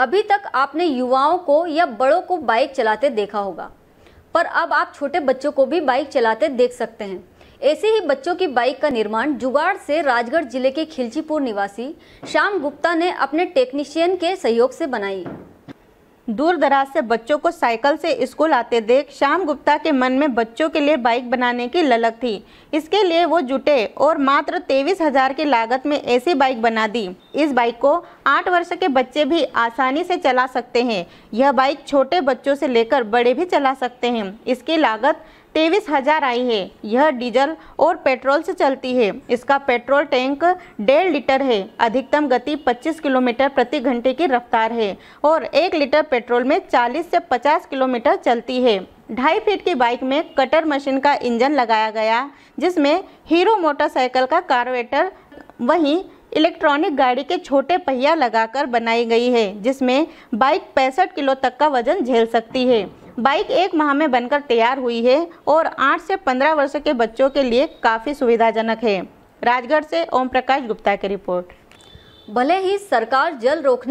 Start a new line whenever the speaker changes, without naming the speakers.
अभी तक आपने युवाओं को या बड़ों को बाइक चलाते देखा होगा पर अब आप छोटे बच्चों को भी बाइक चलाते देख सकते हैं ऐसे ही बच्चों की बाइक का निर्माण जुगाड़ से राजगढ़ जिले के खिलचीपुर निवासी श्याम गुप्ता ने अपने टेक्नीशियन
के सहयोग से बनाई दूर दराज से बच्चों को साइकिल से स्कूल आते देख श्याम गुप्ता के मन में बच्चों के लिए बाइक बनाने की ललक थी इसके लिए वो जुटे और मात्र तेईस हजार की लागत में ऐसी बाइक बना दी इस बाइक को आठ वर्ष के बच्चे भी आसानी से चला सकते हैं यह बाइक छोटे बच्चों से लेकर बड़े भी चला सकते हैं इसकी लागत तेईस हजार आई है यह डीजल और पेट्रोल से चलती है इसका पेट्रोल टैंक डेढ़ लीटर है अधिकतम गति 25 किलोमीटर प्रति घंटे की रफ्तार है और एक लीटर पेट्रोल में 40 से 50 किलोमीटर चलती है ढाई फीट की बाइक में कटर मशीन का इंजन लगाया गया जिसमें हीरो मोटरसाइकिल का कार्वेटर वहीं इलेक्ट्रॉनिक गाड़ी के छोटे पहिया लगाकर बनाई गई है जिसमें बाइक पैंसठ किलो तक का वजन झेल सकती है बाइक एक माह में बनकर तैयार हुई है और आठ से पंद्रह वर्ष के बच्चों के लिए काफ़ी सुविधाजनक है राजगढ़ से ओम प्रकाश गुप्ता की रिपोर्ट भले ही सरकार जल रोकने